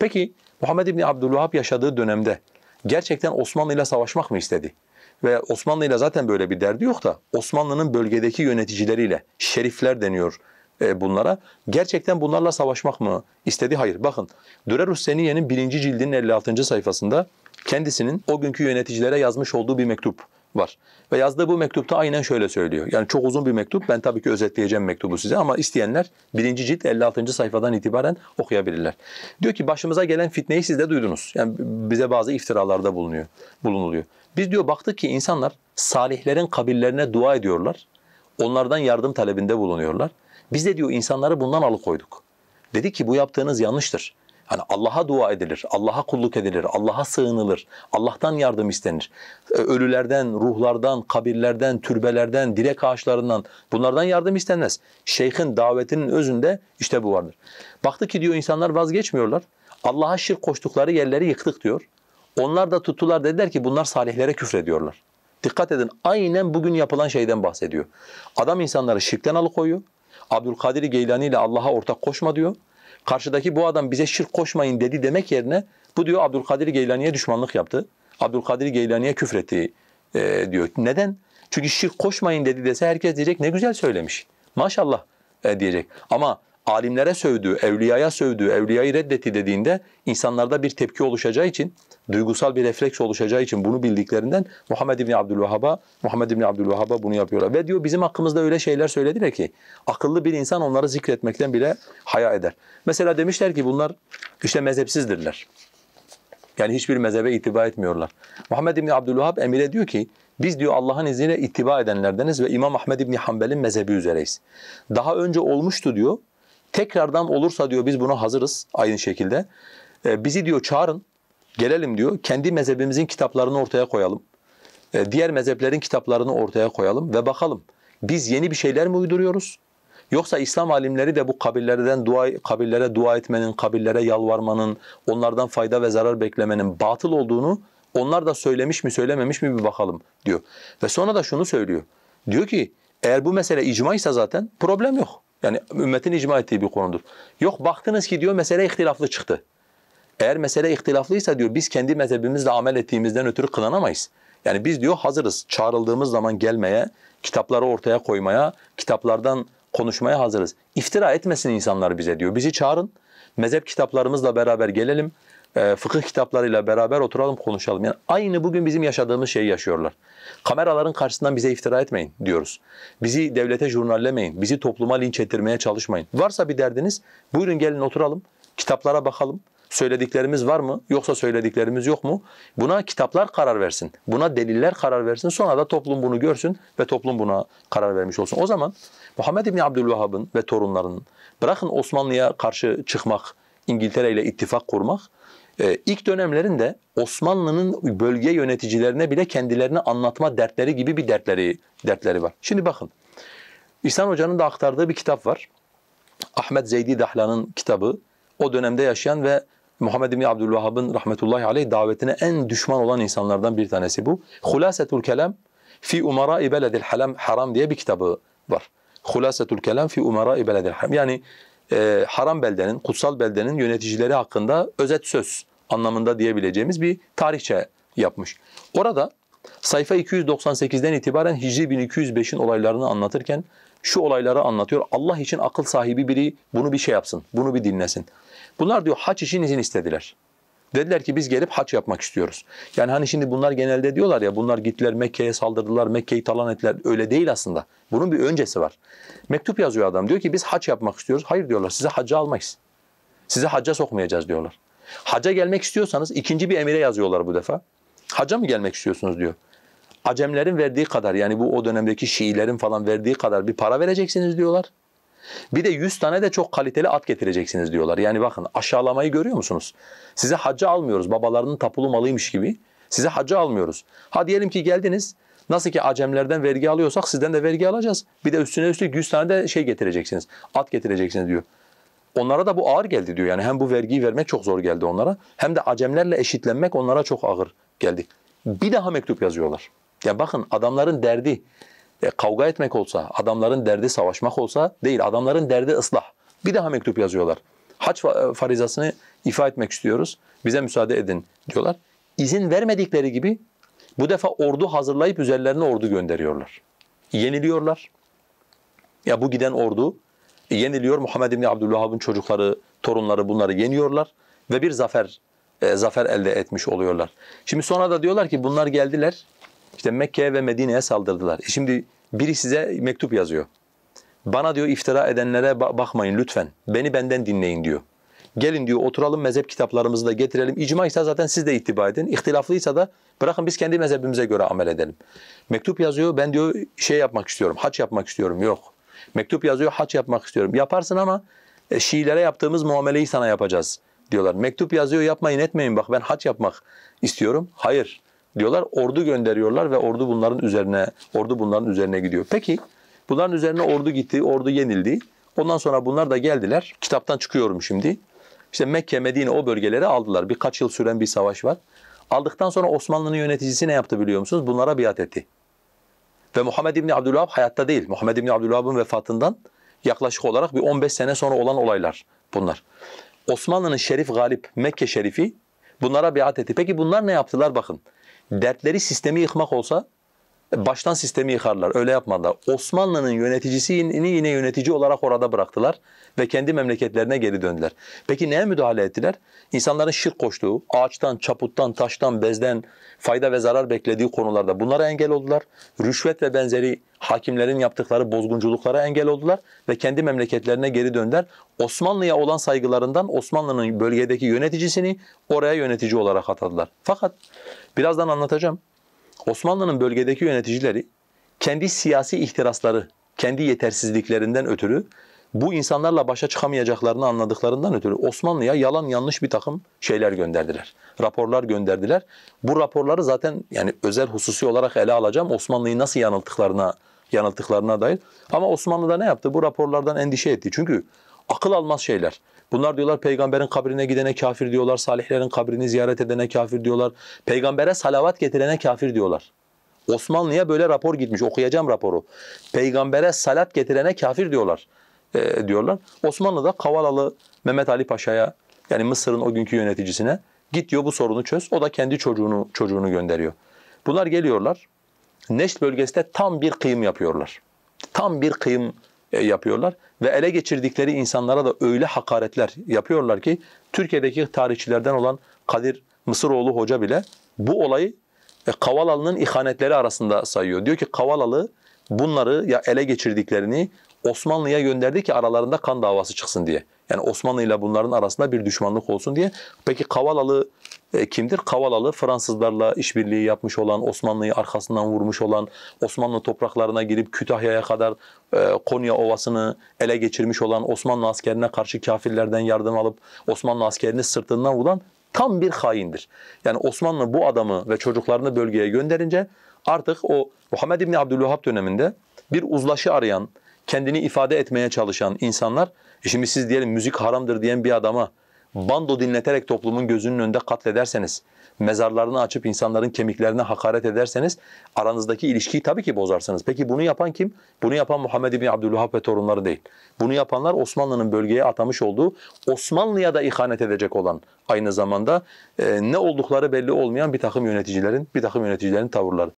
Peki Muhammed İbni Abdülvahhab yaşadığı dönemde gerçekten Osmanlı ile savaşmak mı istedi? Ve Osmanlı ile zaten böyle bir derdi yok da Osmanlı'nın bölgedeki yöneticileriyle şerifler deniyor e, bunlara. Gerçekten bunlarla savaşmak mı istedi? Hayır. Bakın Dürerus Seniye'nin birinci cildinin 56. sayfasında kendisinin o günkü yöneticilere yazmış olduğu bir mektup var. Ve yazdığı bu mektupta aynen şöyle söylüyor. Yani çok uzun bir mektup. Ben tabii ki özetleyeceğim mektubu size ama isteyenler birinci cilt 56. sayfadan itibaren okuyabilirler. Diyor ki başımıza gelen fitneyi siz de duydunuz. Yani bize bazı iftiralarda bulunuyor, bulunuluyor. Biz diyor baktık ki insanlar salihlerin kabirlerine dua ediyorlar. Onlardan yardım talebinde bulunuyorlar. Biz de diyor insanları bundan alıkoyduk. Dedi ki bu yaptığınız yanlıştır. Hani Allah'a dua edilir, Allah'a kulluk edilir, Allah'a sığınılır, Allah'tan yardım istenir. Ölülerden, ruhlardan, kabirlerden, türbelerden, direk ağaçlarından bunlardan yardım istenmez. Şeyhin davetinin özünde işte bu vardır. Baktı ki diyor insanlar vazgeçmiyorlar. Allah'a şirk koştukları yerleri yıktık diyor. Onlar da tuttular dediler ki bunlar salihlere küfrediyorlar. Dikkat edin aynen bugün yapılan şeyden bahsediyor. Adam insanları şirkten alıkoyuyor. Abdülkadir Geylani ile Allah'a ortak koşma diyor karşıdaki bu adam bize şirk koşmayın dedi demek yerine bu diyor Abdülkadir Geylani'ye düşmanlık yaptı. Abdülkadir Geylani'ye küfretti e, diyor. Neden? Çünkü şirk koşmayın dedi dese herkes diyecek ne güzel söylemiş. Maşallah e, diyecek. Ama alimlere sövdü, evliyaya sövdü, evliyayı reddetti dediğinde insanlarda bir tepki oluşacağı için duygusal bir refleks oluşacağı için bunu bildiklerinden Muhammed İbni Abdülvahhab'a Muhammed İbni Abdülvahhab'a bunu yapıyorlar. Ve diyor bizim hakkımızda öyle şeyler söylediler ki akıllı bir insan onları zikretmekten bile haya eder. Mesela demişler ki bunlar işte mezhepsizdirler. Yani hiçbir mezhebe itibar etmiyorlar. Muhammed İbni Abdülvahhab emire diyor ki biz diyor Allah'ın izniyle ittiba edenlerdeniz ve İmam Ahmed İbni Hanbel'in mezhebi üzereyiz. Daha önce olmuştu diyor. Tekrardan olursa diyor biz buna hazırız aynı şekilde. Ee, bizi diyor çağırın Gelelim diyor, kendi mezhebimizin kitaplarını ortaya koyalım. E, diğer mezheplerin kitaplarını ortaya koyalım ve bakalım biz yeni bir şeyler mi uyduruyoruz? Yoksa İslam alimleri de bu kabirlerden dua, kabirlere dua etmenin, kabirlere yalvarmanın, onlardan fayda ve zarar beklemenin batıl olduğunu onlar da söylemiş mi söylememiş mi bir bakalım diyor. Ve sonra da şunu söylüyor. Diyor ki eğer bu mesele icma ise zaten problem yok. Yani ümmetin icma ettiği bir konudur. Yok baktınız ki diyor mesele ihtilaflı çıktı. Eğer mesele ihtilaflıysa diyor biz kendi mezhebimizle amel ettiğimizden ötürü kılanamayız. Yani biz diyor hazırız. Çağrıldığımız zaman gelmeye, kitapları ortaya koymaya, kitaplardan konuşmaya hazırız. İftira etmesin insanlar bize diyor. Bizi çağırın. Mezhep kitaplarımızla beraber gelelim. Ee, fıkıh kitaplarıyla beraber oturalım konuşalım. Yani aynı bugün bizim yaşadığımız şeyi yaşıyorlar. Kameraların karşısından bize iftira etmeyin diyoruz. Bizi devlete jurnallemeyin. Bizi topluma linç ettirmeye çalışmayın. Varsa bir derdiniz buyurun gelin oturalım. Kitaplara bakalım. Söylediklerimiz var mı? Yoksa söylediklerimiz yok mu? Buna kitaplar karar versin. Buna deliller karar versin. Sonra da toplum bunu görsün ve toplum buna karar vermiş olsun. O zaman Muhammed İbni Abdülvahhab'ın ve torunlarının bırakın Osmanlı'ya karşı çıkmak, İngiltere ile ittifak kurmak, e, ilk dönemlerinde Osmanlı'nın bölge yöneticilerine bile kendilerini anlatma dertleri gibi bir dertleri dertleri var. Şimdi bakın. İhsan Hoca'nın da aktardığı bir kitap var. Ahmet Zeydi Dahlan'ın kitabı. O dönemde yaşayan ve Muhammed bin Abdülvahhab'ın rahmetullahi aleyh davetine en düşman olan insanlardan bir tanesi bu. Hulasetul Kelam fi umarai beledil Halam haram diye bir kitabı var. Hulasetul Kelam fi umarai beledil haram. Yani e, haram beldenin, kutsal beldenin yöneticileri hakkında özet söz anlamında diyebileceğimiz bir tarihçe yapmış. Orada sayfa 298'den itibaren Hicri 1205'in olaylarını anlatırken şu olayları anlatıyor. Allah için akıl sahibi biri bunu bir şey yapsın, bunu bir dinlesin. Bunlar diyor haç için izin istediler. Dediler ki biz gelip haç yapmak istiyoruz. Yani hani şimdi bunlar genelde diyorlar ya bunlar gittiler Mekke'ye saldırdılar, Mekke'yi talan ettiler. Öyle değil aslında. Bunun bir öncesi var. Mektup yazıyor adam diyor ki biz haç yapmak istiyoruz. Hayır diyorlar size hacca almayız. Size hacca sokmayacağız diyorlar. Haca gelmek istiyorsanız ikinci bir emire yazıyorlar bu defa. Haca mı gelmek istiyorsunuz diyor. Acemlerin verdiği kadar yani bu o dönemdeki Şiilerin falan verdiği kadar bir para vereceksiniz diyorlar. Bir de 100 tane de çok kaliteli at getireceksiniz diyorlar. Yani bakın aşağılamayı görüyor musunuz? Size hacı almıyoruz babalarının tapulu malıymış gibi. Size hacı almıyoruz. Ha diyelim ki geldiniz. Nasıl ki Acemlerden vergi alıyorsak sizden de vergi alacağız. Bir de üstüne üstlük 100 tane de şey getireceksiniz. At getireceksiniz diyor. Onlara da bu ağır geldi diyor. Yani hem bu vergiyi vermek çok zor geldi onlara hem de Acemlerle eşitlenmek onlara çok ağır geldi. Bir daha mektup yazıyorlar. Ya bakın adamların derdi e, kavga etmek olsa, adamların derdi savaşmak olsa değil. Adamların derdi ıslah. Bir daha mektup yazıyorlar. Haç e, farizasını ifa etmek istiyoruz. Bize müsaade edin diyorlar. İzin vermedikleri gibi bu defa ordu hazırlayıp üzerlerine ordu gönderiyorlar. Yeniliyorlar. Ya bu giden ordu e, yeniliyor. Muhammed İbni Abdülvahab'ın çocukları, torunları bunları yeniyorlar ve bir zafer e, zafer elde etmiş oluyorlar. Şimdi sonra da diyorlar ki bunlar geldiler işte Mekke'ye ve Medine'ye saldırdılar. E şimdi biri size mektup yazıyor. Bana diyor iftira edenlere bakmayın lütfen. Beni benden dinleyin diyor. Gelin diyor oturalım mezhep kitaplarımızı da getirelim. İcma ise zaten siz de ittiba edin. İhtilaflıysa da bırakın biz kendi mezhebimize göre amel edelim. Mektup yazıyor ben diyor şey yapmak istiyorum, haç yapmak istiyorum. Yok. Mektup yazıyor haç yapmak istiyorum. Yaparsın ama e, Şiilere yaptığımız muameleyi sana yapacağız diyorlar. Mektup yazıyor yapmayın etmeyin bak ben haç yapmak istiyorum. Hayır diyorlar. Ordu gönderiyorlar ve ordu bunların üzerine ordu bunların üzerine gidiyor. Peki bunların üzerine ordu gitti, ordu yenildi. Ondan sonra bunlar da geldiler. Kitaptan çıkıyorum şimdi. İşte Mekke, Medine o bölgeleri aldılar. Birkaç yıl süren bir savaş var. Aldıktan sonra Osmanlı'nın yöneticisi ne yaptı biliyor musunuz? Bunlara biat etti. Ve Muhammed İbni Abdülvahab hayatta değil. Muhammed İbni Abdülvahab'ın vefatından yaklaşık olarak bir 15 sene sonra olan olaylar bunlar. Osmanlı'nın Şerif Galip, Mekke Şerifi bunlara biat etti. Peki bunlar ne yaptılar bakın dertleri sistemi yıkmak olsa baştan sistemi yıkarlar. Öyle yapmadılar. Osmanlı'nın yöneticisini yine yönetici olarak orada bıraktılar ve kendi memleketlerine geri döndüler. Peki neye müdahale ettiler? İnsanların şirk koştuğu, ağaçtan, çaputtan, taştan, bezden fayda ve zarar beklediği konularda bunlara engel oldular. Rüşvet ve benzeri hakimlerin yaptıkları bozgunculuklara engel oldular ve kendi memleketlerine geri döndüler. Osmanlı'ya olan saygılarından Osmanlı'nın bölgedeki yöneticisini oraya yönetici olarak atadılar. Fakat birazdan anlatacağım. Osmanlı'nın bölgedeki yöneticileri kendi siyasi ihtirasları, kendi yetersizliklerinden ötürü bu insanlarla başa çıkamayacaklarını anladıklarından ötürü Osmanlı'ya yalan yanlış bir takım şeyler gönderdiler. Raporlar gönderdiler. Bu raporları zaten yani özel hususi olarak ele alacağım Osmanlı'yı nasıl yanılttıklarına yanılttıklarına dair. Ama Osmanlı da ne yaptı? Bu raporlardan endişe etti. Çünkü akıl almaz şeyler. Bunlar diyorlar peygamberin kabrine gidene kafir diyorlar, salihlerin kabrini ziyaret edene kafir diyorlar, peygambere salavat getirene kafir diyorlar. Osmanlı'ya böyle rapor gitmiş, okuyacağım raporu. Peygambere salat getirene kafir diyorlar e, diyorlar. Osmanlı'da Kavalalı Mehmet Ali Paşa'ya yani Mısır'ın o günkü yöneticisine git diyor bu sorunu çöz. O da kendi çocuğunu çocuğunu gönderiyor. Bunlar geliyorlar. Neşt bölgesinde tam bir kıyım yapıyorlar. Tam bir kıyım e, yapıyorlar ve ele geçirdikleri insanlara da öyle hakaretler yapıyorlar ki Türkiye'deki tarihçilerden olan Kadir Mısıroğlu Hoca bile bu olayı e, Kavalalı'nın ihanetleri arasında sayıyor. Diyor ki Kavalalı bunları ya ele geçirdiklerini Osmanlı'ya gönderdi ki aralarında kan davası çıksın diye. Yani Osmanlı ile bunların arasında bir düşmanlık olsun diye. Peki Kavalalı e, kimdir? Kavalalı Fransızlarla işbirliği yapmış olan, Osmanlı'yı arkasından vurmuş olan, Osmanlı topraklarına girip Kütahya'ya kadar e, Konya Ovası'nı ele geçirmiş olan, Osmanlı askerine karşı kafirlerden yardım alıp Osmanlı askerini sırtından vuran tam bir haindir. Yani Osmanlı bu adamı ve çocuklarını bölgeye gönderince artık o Muhammed İbni Abdülvahhab döneminde bir uzlaşı arayan, kendini ifade etmeye çalışan insanlar, e şimdi siz diyelim müzik haramdır diyen bir adama bando dinleterek toplumun gözünün önünde katlederseniz, mezarlarını açıp insanların kemiklerine hakaret ederseniz aranızdaki ilişkiyi tabii ki bozarsınız. Peki bunu yapan kim? Bunu yapan Muhammed bin Abdülvahhab ve torunları değil. Bunu yapanlar Osmanlı'nın bölgeye atamış olduğu Osmanlı'ya da ihanet edecek olan aynı zamanda e, ne oldukları belli olmayan bir takım yöneticilerin, bir takım yöneticilerin tavırları.